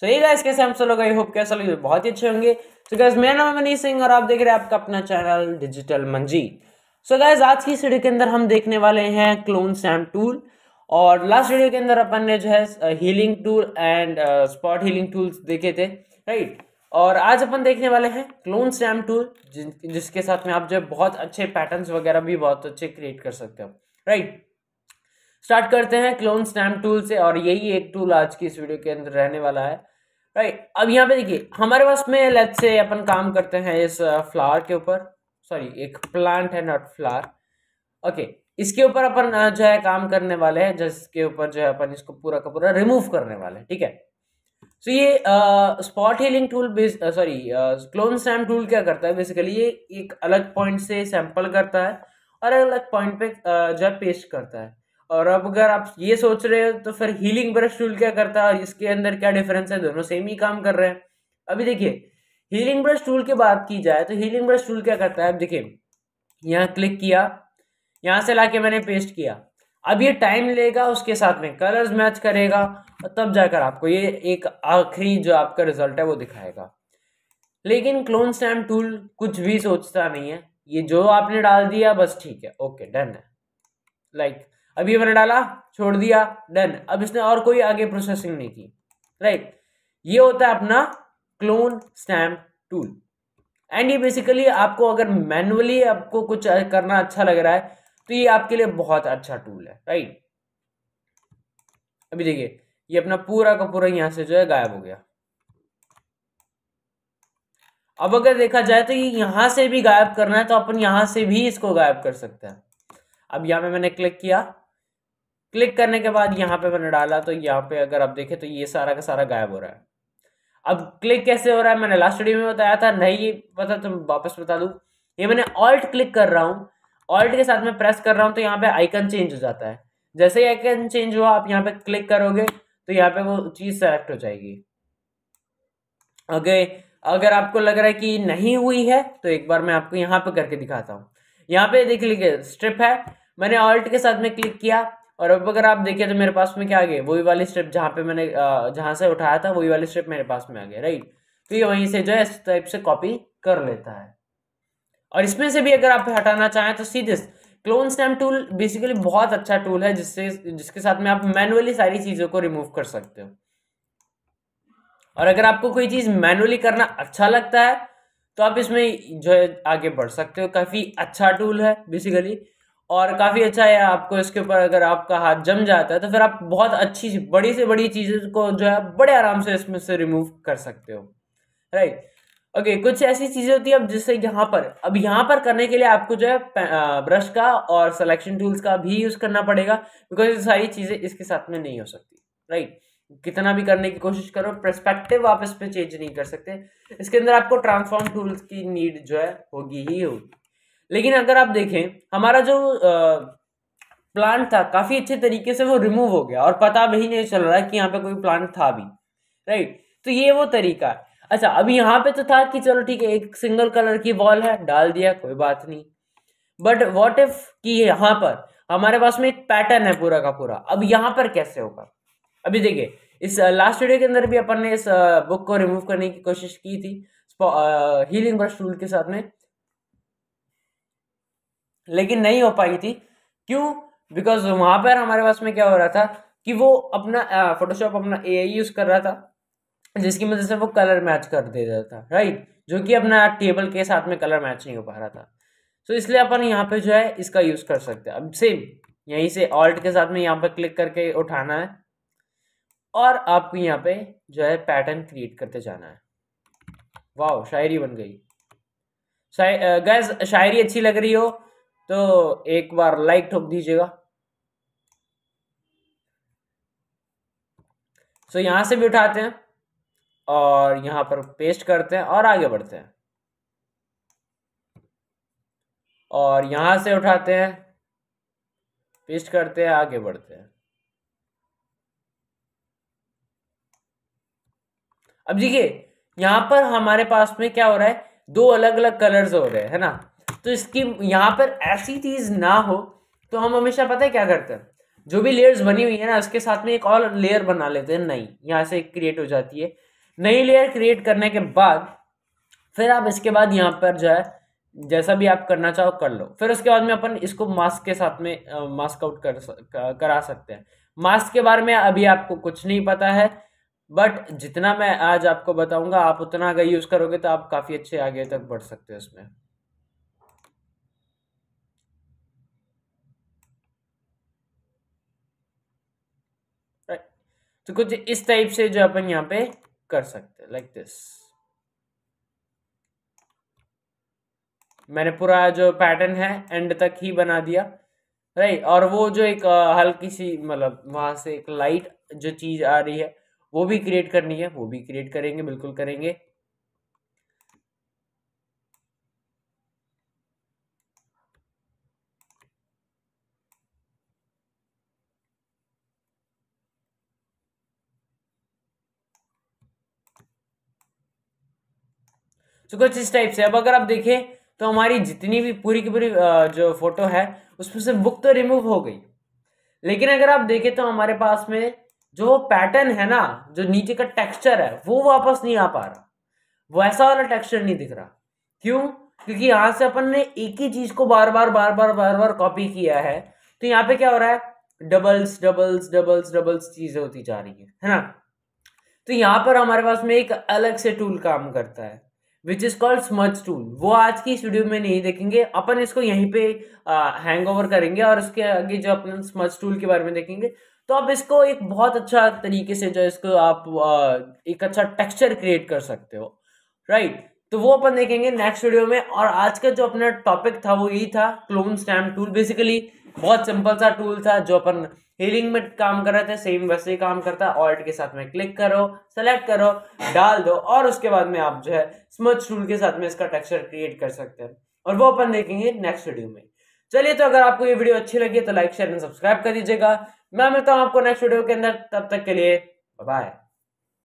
सो ये गाइस कैसे हम सब लोग आई होप कैसे लोग बहुत ही अच्छे होंगे सो गाइस मेरा नाम है मनीष सिंह और आप देख रहे हैं आपका अपना चैनल डिजिटल मंजी सो गाइस आज की इस वीडियो के अंदर हम देखने वाले हैं क्लोन सैम टूल और लास्ट वीडियो के अंदर अपन ने जो है healing tool and spot healing tools देखे थे राइट और आज अपन देखने वाले हैं क्लोन सैम टूल जिसके साथ में आप जो बहुत अच्छे पैटर्न वगैरह भी बहुत अच्छे क्रिएट कर सकते हो राइट right? स्टार्ट करते हैं क्लोन स्टैम्प टूल से और यही एक टूल आज की इस वीडियो के अंदर रहने वाला है राइट अब यहाँ पे देखिए हमारे पास में लेट से अपन काम करते हैं इस फ्लावर uh, के ऊपर सॉरी एक प्लांट है नॉट फ्लावर ओके इसके ऊपर अपन uh, जो है काम करने वाले हैं जिसके ऊपर जो है अपन इसको पूरा का पूरा रिमूव करने वाले हैं ठीक है सो so, ये spot healing tool sorry clone stamp tool क्या करता है बेसिकली ये एक अलग पॉइंट से सैंपल करता है और अलग पॉइंट पे uh, जो है पेस्ट करता है और अब अगर आप ये सोच रहे हो तो फिर हीलिंग ब्रश टूल क्या करता है और इसके अंदर क्या डिफरेंस है दोनों सेम ही काम कर रहे हैं अभी देखिए हीलिंग ब्रश टूल की बात की जाए तो हीलिंग ब्रश टूल क्या करता है अब देखिए यहाँ क्लिक किया यहाँ से लाके मैंने पेस्ट किया अब ये टाइम लेगा उसके साथ में कलर्स मैच करेगा और तब जाकर आपको ये एक आखिरी जो आपका रिजल्ट है वो दिखाएगा लेकिन क्लोन स्टैम्प टूल कुछ भी सोचता नहीं है ये जो आपने डाल दिया बस ठीक है ओके डन है लाइक like, अभी मैंने डाला छोड़ दिया डन अब इसने और कोई आगे प्रोसेसिंग नहीं की राइट ये होता है अपना क्लोन स्टैम्प टूल एंड ये बेसिकली आपको अगर मैनुअली आपको कुछ करना अच्छा लग रहा है तो ये आपके लिए बहुत अच्छा टूल है राइट अभी देखिए ये अपना पूरा का पूरा यहां से जो है गायब हो गया अब अगर देखा जाए तो ये यहां से भी गायब करना है तो अपन यहां से भी इसको गायब कर सकते हैं अब यहां पर मैंने क्लिक किया क्लिक करने के बाद यहाँ पे मैंने डाला तो यहाँ पे अगर आप देखें तो ये सारा का सारा गायब हो रहा है अब क्लिक कैसे हो रहा है मैंने लास्ट वीडियो में बताया था नहीं पता तो वापस बता दू ये मैंने ऑल्ट क्लिक कर रहा हूँ ऑल्ट के साथ में प्रेस कर रहा हूँ तो यहाँ पे आइकन चेंज हो जाता है जैसे ही आइकन चेंज हुआ आप यहाँ पे क्लिक करोगे तो यहाँ पे वो चीज़ सेलेक्ट हो जाएगी ओके अगर आपको लग रहा है कि नहीं हुई है तो एक बार मैं आपको यहाँ पे करके दिखाता हूँ यहाँ पे देख लीजिए स्ट्रिप है मैंने ऑल्ट के साथ में क्लिक किया और अब अगर आप देखिए तो मेरे पास में क्या आ गए वही वाली स्टेप जहाँ पे मैंने जहाँ से उठाया था वही वाली स्टेप मेरे पास में आ गया राइट तो ये वहीं से जो है इस टाइप से कॉपी कर लेता है और इसमें से भी अगर आप हटाना चाहें तो सीधे क्लोन स्टैम टूल बेसिकली बहुत अच्छा टूल है जिससे जिसके साथ में आप मैनुअली सारी चीज़ों को रिमूव कर सकते हो और अगर आपको कोई चीज़ मैनुअली करना अच्छा लगता है तो आप इसमें जो है आगे बढ़ सकते हो काफ़ी अच्छा टूल है बेसिकली और काफ़ी अच्छा है आपको इसके ऊपर अगर आपका हाथ जम जाता है तो फिर आप बहुत अच्छी बड़ी से बड़ी चीज़ों को जो है बड़े आराम से इसमें से रिमूव कर सकते हो राइट ओके okay, कुछ ऐसी चीज़ें होती है अब जिससे यहाँ पर अब यहाँ पर करने के लिए आपको जो है ब्रश का और सिलेक्शन टूल्स का भी यूज़ करना पड़ेगा बिकॉज सारी चीज़ें इसके साथ में नहीं हो सकती राइट कितना भी करने की कोशिश करो परस्पेक्टिव आप पर चेंज नहीं कर सकते इसके अंदर आपको ट्रांसफॉर्म टूल्स की नीड जो है होगी ही होगी लेकिन अगर आप देखें हमारा जो प्लांट था काफ़ी अच्छे तरीके से वो रिमूव हो गया और पता भी नहीं चल रहा कि यहाँ पे कोई प्लांट था भी राइट तो ये वो तरीका है अच्छा अभी यहाँ पे तो था कि चलो ठीक है एक सिंगल कलर की वॉल है डाल दिया कोई बात नहीं बट वॉट इफ कि यहाँ पर हमारे पास में एक पैटर्न है पूरा का पूरा अब यहाँ पर कैसे होगा अभी देखिए इस लास्ट वीडियो के अंदर भी अपन ने इस बुक को रिमूव करने की कोशिश की थी हीलिंग ब्रश टूल के साथ में लेकिन नहीं हो पाई थी क्यों बिकॉज वहाँ पर हमारे पास में क्या हो रहा था कि वो अपना फोटोशॉप अपना ए यूज़ कर रहा था जिसकी मदद से वो कलर मैच कर दे रहा था राइट जो कि अपना टेबल के साथ में कलर मैच नहीं हो पा रहा था तो इसलिए अपन यहाँ पे जो है इसका यूज़ कर सकते हैं अब सेम यहीं से ऑल्ट के साथ में यहाँ पर क्लिक करके उठाना है और आपको यहाँ पे जो है पैटर्न क्रिएट करते जाना है वाह शायरी बन गई शाय, गैस शायरी अच्छी लग रही हो तो एक बार लाइक ठोक दीजिएगा सो यहां से भी उठाते हैं और यहां पर पेस्ट करते हैं और आगे बढ़ते हैं और यहां से उठाते हैं पेस्ट करते हैं आगे बढ़ते हैं अब देखिए यहां पर हमारे पास में क्या हो रहा है दो अलग अलग कलर्स हो रहे हैं है ना तो इसकी यहाँ पर ऐसी चीज़ ना हो तो हम हमेशा पता है क्या करते हैं जो भी लेयर्स बनी हुई है ना उसके साथ में एक और लेयर बना लेते हैं नई यहाँ से क्रिएट हो जाती है नई लेयर क्रिएट करने के बाद फिर आप इसके बाद यहाँ पर जो है जैसा भी आप करना चाहो कर लो फिर उसके बाद में अपन इसको मास्क के साथ में मास्क आउट कर करा सकते हैं मास्क के बारे में अभी आपको कुछ नहीं पता है बट जितना मैं आज आपको बताऊंगा आप उतना अगर यूज़ करोगे तो आप काफ़ी अच्छे आगे तक बढ़ सकते हो उसमें तो कुछ इस टाइप से जो अपन यहाँ पे कर सकते हैं लाइक दिस मैंने पूरा जो पैटर्न है एंड तक ही बना दिया राइट और वो जो एक हल्की सी मतलब वहां से एक लाइट जो चीज आ रही है वो भी क्रिएट करनी है वो भी क्रिएट करेंगे बिल्कुल करेंगे तो कुछ इस टाइप से अब अगर आप देखें तो हमारी जितनी भी पूरी की पूरी जो फोटो है उसमें से बुक तो रिमूव हो गई लेकिन अगर आप देखें तो हमारे पास में जो पैटर्न है ना जो नीचे का टेक्सचर है वो वापस नहीं आ पा रहा वैसा वाला टेक्सचर नहीं दिख रहा क्यों क्योंकि यहाँ से अपन ने एक ही चीज को बार बार बार बार बार बार कॉपी किया है तो यहाँ पे क्या हो रहा है डबल्स डबल्स डबल्स डबल्स चीजें होती जा रही है है ना तो यहाँ पर हमारे पास में एक अलग से टूल काम करता है which is called smudge tool वो आज की इस वीडियो में नहीं देखेंगे अपन इसको यहीं पे हैंग ओवर करेंगे और उसके आगे जो अपन स्मच टूल के बारे में देखेंगे तो आप इसको एक बहुत अच्छा तरीके से जो इसको आप आ, एक अच्छा टेक्सचर क्रिएट कर सकते हो राइट right? तो वो अपन देखेंगे नेक्स्ट वीडियो में और आज का जो अपना टॉपिक था वो यही था क्लोन स्टैम्प टूल बेसिकली बहुत सिंपल सा टूल था जो अपन हीलिंग में काम कर रहे थे सेम वैसे ही काम करता है ऑल्ट के साथ में क्लिक करो सेलेक्ट करो डाल दो और उसके बाद में आप जो है स्मच टूल के साथ में इसका टेक्सचर क्रिएट कर सकते हैं और वो अपन देखेंगे नेक्स्ट वीडियो में चलिए तो अगर आपको ये वीडियो अच्छी लगी तो लाइक शेयर एंड सब्सक्राइब कर दीजिएगा मैं मिलता हूँ आपको नेक्स्ट वीडियो के अंदर तब तक के लिए बाय